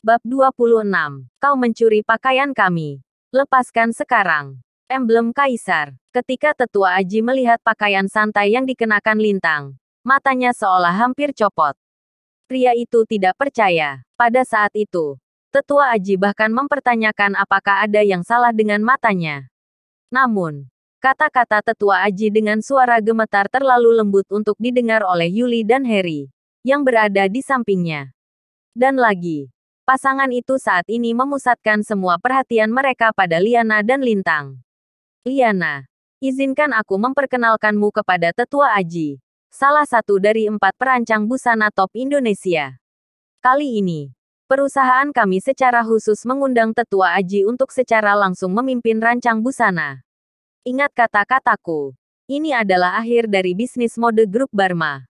Bab 26. Kau mencuri pakaian kami. Lepaskan sekarang. Emblem Kaisar. Ketika tetua Aji melihat pakaian santai yang dikenakan Lintang, matanya seolah hampir copot. Pria itu tidak percaya. Pada saat itu, tetua Aji bahkan mempertanyakan apakah ada yang salah dengan matanya. Namun, kata-kata tetua Aji dengan suara gemetar terlalu lembut untuk didengar oleh Yuli dan Harry, yang berada di sampingnya. Dan lagi, pasangan itu saat ini memusatkan semua perhatian mereka pada Liana dan Lintang. Liana, izinkan aku memperkenalkanmu kepada Tetua Aji, salah satu dari empat perancang busana top Indonesia. Kali ini, perusahaan kami secara khusus mengundang Tetua Aji untuk secara langsung memimpin rancang busana. Ingat kata-kataku, ini adalah akhir dari bisnis mode grup Barma.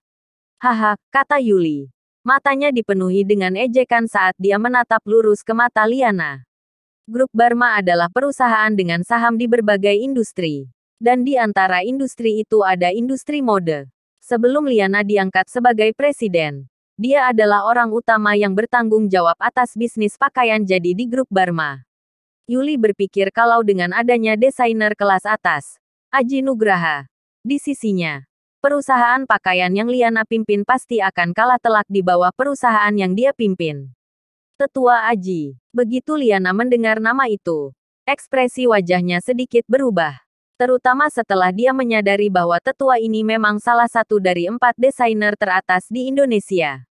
Haha, kata Yuli. Matanya dipenuhi dengan ejekan saat dia menatap lurus ke mata Liana. Grup Barma adalah perusahaan dengan saham di berbagai industri. Dan di antara industri itu ada industri mode. Sebelum Liana diangkat sebagai presiden, dia adalah orang utama yang bertanggung jawab atas bisnis pakaian jadi di grup Barma. Yuli berpikir kalau dengan adanya desainer kelas atas, Aji Nugraha, di sisinya, perusahaan pakaian yang Liana pimpin pasti akan kalah telak di bawah perusahaan yang dia pimpin. Tetua Aji. Begitu Liana mendengar nama itu, ekspresi wajahnya sedikit berubah. Terutama setelah dia menyadari bahwa tetua ini memang salah satu dari empat desainer teratas di Indonesia.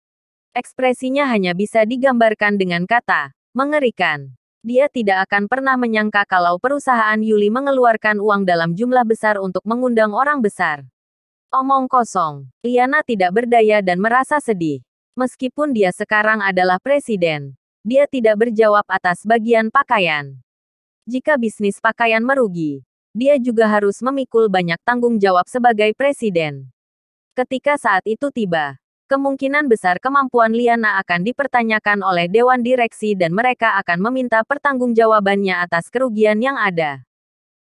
Ekspresinya hanya bisa digambarkan dengan kata, mengerikan. Dia tidak akan pernah menyangka kalau perusahaan Yuli mengeluarkan uang dalam jumlah besar untuk mengundang orang besar. Omong kosong. Liana tidak berdaya dan merasa sedih. Meskipun dia sekarang adalah presiden, dia tidak berjawab atas bagian pakaian. Jika bisnis pakaian merugi, dia juga harus memikul banyak tanggung jawab sebagai presiden. Ketika saat itu tiba, kemungkinan besar kemampuan Liana akan dipertanyakan oleh dewan direksi dan mereka akan meminta pertanggungjawabannya atas kerugian yang ada.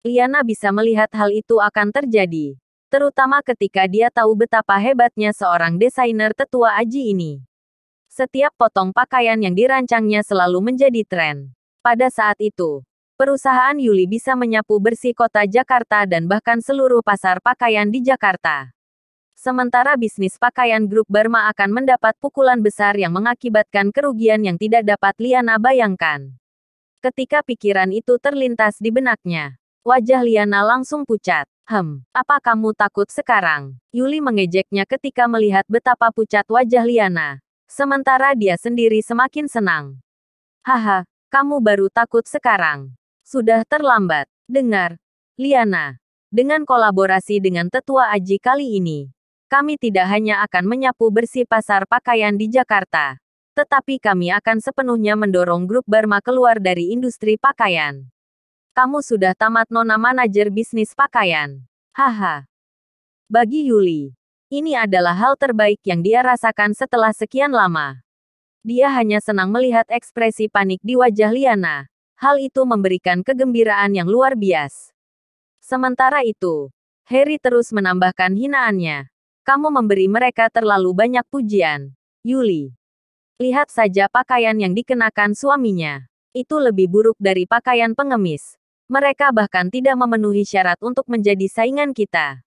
Liana bisa melihat hal itu akan terjadi terutama ketika dia tahu betapa hebatnya seorang desainer tetua Aji ini. Setiap potong pakaian yang dirancangnya selalu menjadi tren. Pada saat itu, perusahaan Yuli bisa menyapu bersih kota Jakarta dan bahkan seluruh pasar pakaian di Jakarta. Sementara bisnis pakaian grup Barma akan mendapat pukulan besar yang mengakibatkan kerugian yang tidak dapat Liana bayangkan. Ketika pikiran itu terlintas di benaknya, wajah Liana langsung pucat. Hem, apa kamu takut sekarang? Yuli mengejeknya ketika melihat betapa pucat wajah Liana. Sementara dia sendiri semakin senang. Haha, kamu baru takut sekarang. Sudah terlambat. Dengar, Liana. Dengan kolaborasi dengan tetua Aji kali ini, kami tidak hanya akan menyapu bersih pasar pakaian di Jakarta, tetapi kami akan sepenuhnya mendorong grup Barma keluar dari industri pakaian kamu sudah tamat nona manajer bisnis pakaian. Haha. Bagi Yuli, ini adalah hal terbaik yang dia rasakan setelah sekian lama. Dia hanya senang melihat ekspresi panik di wajah Liana. Hal itu memberikan kegembiraan yang luar biasa. Sementara itu, Harry terus menambahkan hinaannya. Kamu memberi mereka terlalu banyak pujian, Yuli. Lihat saja pakaian yang dikenakan suaminya. Itu lebih buruk dari pakaian pengemis. Mereka bahkan tidak memenuhi syarat untuk menjadi saingan kita.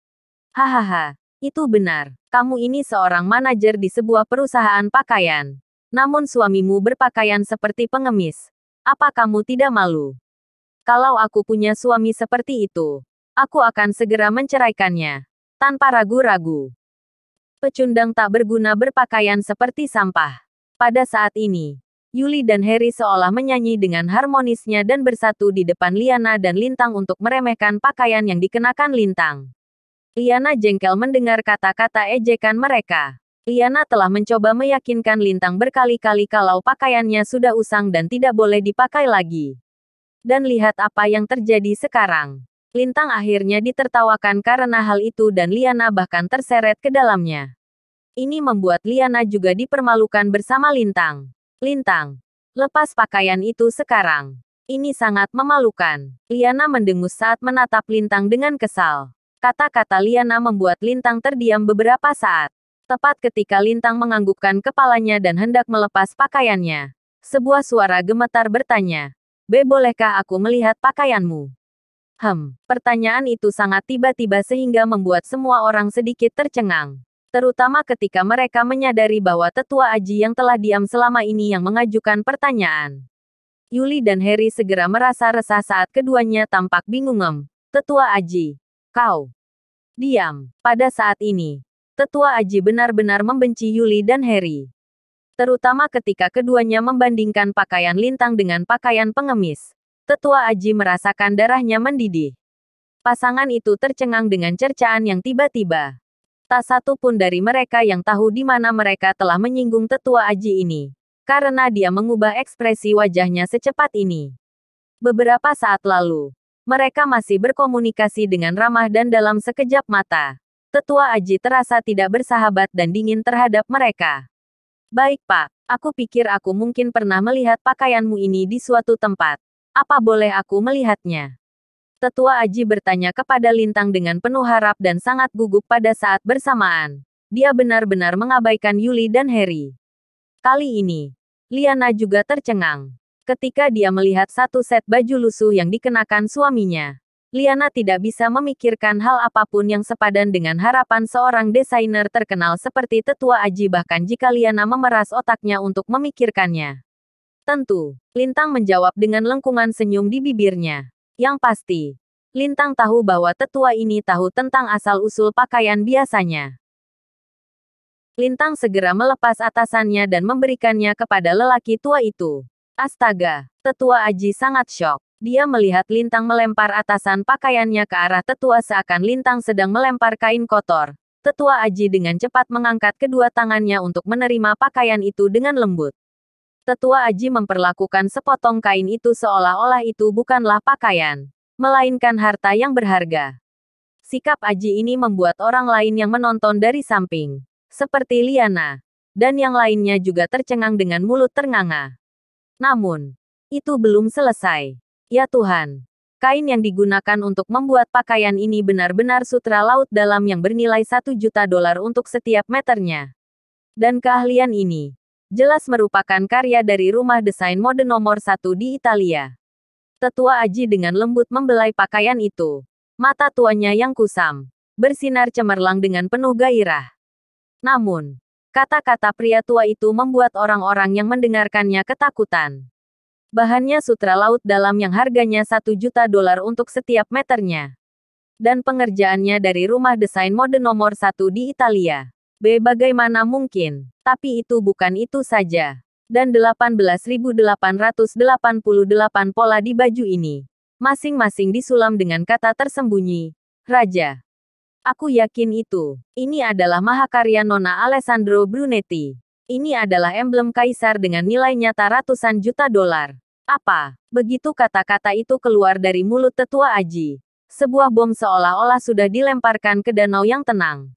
Hahaha, itu benar. Kamu ini seorang manajer di sebuah perusahaan pakaian. Namun suamimu berpakaian seperti pengemis. Apa kamu tidak malu? Kalau aku punya suami seperti itu, aku akan segera menceraikannya. Tanpa ragu-ragu. Pecundang tak berguna berpakaian seperti sampah. Pada saat ini, Yuli dan Harry seolah menyanyi dengan harmonisnya dan bersatu di depan Liana dan Lintang untuk meremehkan pakaian yang dikenakan Lintang. Liana jengkel mendengar kata-kata ejekan mereka. Liana telah mencoba meyakinkan Lintang berkali-kali kalau pakaiannya sudah usang dan tidak boleh dipakai lagi. Dan lihat apa yang terjadi sekarang. Lintang akhirnya ditertawakan karena hal itu dan Liana bahkan terseret ke dalamnya. Ini membuat Liana juga dipermalukan bersama Lintang. Lintang. Lepas pakaian itu sekarang. Ini sangat memalukan. Liana mendengus saat menatap Lintang dengan kesal. Kata-kata Liana membuat Lintang terdiam beberapa saat. Tepat ketika Lintang menganggukkan kepalanya dan hendak melepas pakaiannya. Sebuah suara gemetar bertanya. "Bebolehkah Bolehkah aku melihat pakaianmu? Hem, pertanyaan itu sangat tiba-tiba sehingga membuat semua orang sedikit tercengang terutama ketika mereka menyadari bahwa tetua Aji yang telah diam selama ini yang mengajukan pertanyaan. Yuli dan Harry segera merasa resah saat keduanya tampak bingung. Tetua Aji, kau diam pada saat ini. Tetua Aji benar-benar membenci Yuli dan Harry. Terutama ketika keduanya membandingkan pakaian lintang dengan pakaian pengemis. Tetua Aji merasakan darahnya mendidih. Pasangan itu tercengang dengan cercaan yang tiba-tiba tak satu pun dari mereka yang tahu di mana mereka telah menyinggung tetua Aji ini. Karena dia mengubah ekspresi wajahnya secepat ini. Beberapa saat lalu, mereka masih berkomunikasi dengan ramah dan dalam sekejap mata. Tetua Aji terasa tidak bersahabat dan dingin terhadap mereka. Baik pak, aku pikir aku mungkin pernah melihat pakaianmu ini di suatu tempat. Apa boleh aku melihatnya? Tetua Aji bertanya kepada Lintang dengan penuh harap dan sangat gugup pada saat bersamaan. Dia benar-benar mengabaikan Yuli dan Harry. Kali ini, Liana juga tercengang. Ketika dia melihat satu set baju lusuh yang dikenakan suaminya, Liana tidak bisa memikirkan hal apapun yang sepadan dengan harapan seorang desainer terkenal seperti Tetua Aji bahkan jika Liana memeras otaknya untuk memikirkannya. Tentu, Lintang menjawab dengan lengkungan senyum di bibirnya. Yang pasti, Lintang tahu bahwa tetua ini tahu tentang asal-usul pakaian biasanya. Lintang segera melepas atasannya dan memberikannya kepada lelaki tua itu. Astaga, tetua Aji sangat shock. Dia melihat Lintang melempar atasan pakaiannya ke arah tetua seakan Lintang sedang melempar kain kotor. Tetua Aji dengan cepat mengangkat kedua tangannya untuk menerima pakaian itu dengan lembut tetua Aji memperlakukan sepotong kain itu seolah-olah itu bukanlah pakaian, melainkan harta yang berharga. Sikap Aji ini membuat orang lain yang menonton dari samping, seperti Liana, dan yang lainnya juga tercengang dengan mulut ternganga. Namun, itu belum selesai. Ya Tuhan, kain yang digunakan untuk membuat pakaian ini benar-benar sutra laut dalam yang bernilai 1 juta dolar untuk setiap meternya. Dan keahlian ini, jelas merupakan karya dari rumah desain mode nomor satu di Italia. Tetua Aji dengan lembut membelai pakaian itu. Mata tuanya yang kusam, bersinar cemerlang dengan penuh gairah. Namun, kata-kata pria tua itu membuat orang-orang yang mendengarkannya ketakutan. Bahannya sutra laut dalam yang harganya satu juta dolar untuk setiap meternya. Dan pengerjaannya dari rumah desain mode nomor satu di Italia. B. Bagaimana mungkin? Tapi itu bukan itu saja. Dan 18.888 pola di baju ini. Masing-masing disulam dengan kata tersembunyi. Raja. Aku yakin itu. Ini adalah mahakarya Nona Alessandro Brunetti. Ini adalah emblem kaisar dengan nilai nyata ratusan juta dolar. Apa? Begitu kata-kata itu keluar dari mulut tetua Aji. Sebuah bom seolah-olah sudah dilemparkan ke danau yang tenang.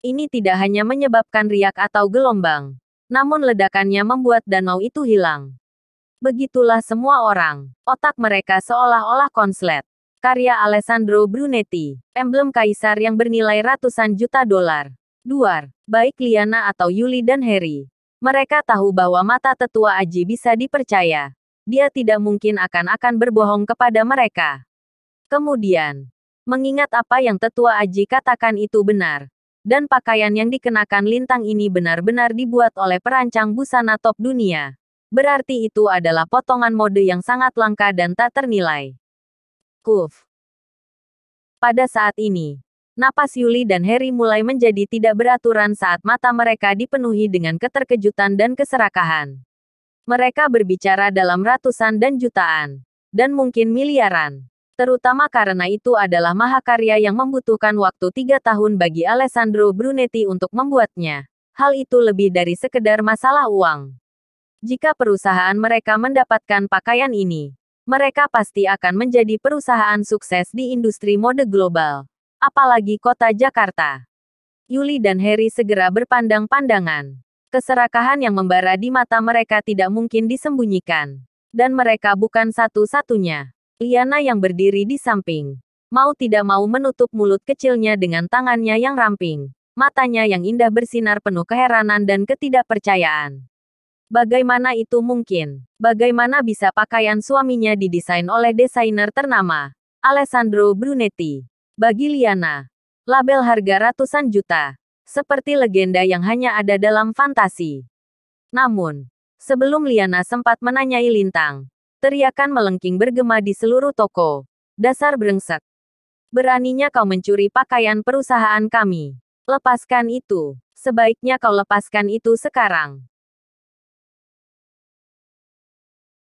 Ini tidak hanya menyebabkan riak atau gelombang, namun ledakannya membuat danau itu hilang. Begitulah semua orang. Otak mereka seolah-olah konslet. Karya Alessandro Brunetti, emblem kaisar yang bernilai ratusan juta dolar. Duar, baik Liana atau Yuli dan Harry. Mereka tahu bahwa mata tetua Aji bisa dipercaya. Dia tidak mungkin akan-akan berbohong kepada mereka. Kemudian, mengingat apa yang tetua Aji katakan itu benar, dan pakaian yang dikenakan lintang ini benar-benar dibuat oleh perancang busana top dunia. Berarti itu adalah potongan mode yang sangat langka dan tak ternilai. Kuf. Pada saat ini, napas Yuli dan Harry mulai menjadi tidak beraturan saat mata mereka dipenuhi dengan keterkejutan dan keserakahan. Mereka berbicara dalam ratusan dan jutaan, dan mungkin miliaran terutama karena itu adalah mahakarya yang membutuhkan waktu tiga tahun bagi Alessandro Brunetti untuk membuatnya. Hal itu lebih dari sekedar masalah uang. Jika perusahaan mereka mendapatkan pakaian ini, mereka pasti akan menjadi perusahaan sukses di industri mode global. Apalagi kota Jakarta. Yuli dan Harry segera berpandang-pandangan. Keserakahan yang membara di mata mereka tidak mungkin disembunyikan. Dan mereka bukan satu-satunya. Liana yang berdiri di samping. Mau tidak mau menutup mulut kecilnya dengan tangannya yang ramping. Matanya yang indah bersinar penuh keheranan dan ketidakpercayaan. Bagaimana itu mungkin? Bagaimana bisa pakaian suaminya didesain oleh desainer ternama? Alessandro Brunetti. Bagi Liana, label harga ratusan juta. Seperti legenda yang hanya ada dalam fantasi. Namun, sebelum Liana sempat menanyai Lintang, Teriakan melengking bergema di seluruh toko. Dasar brengsek. Beraninya kau mencuri pakaian perusahaan kami. Lepaskan itu. Sebaiknya kau lepaskan itu sekarang.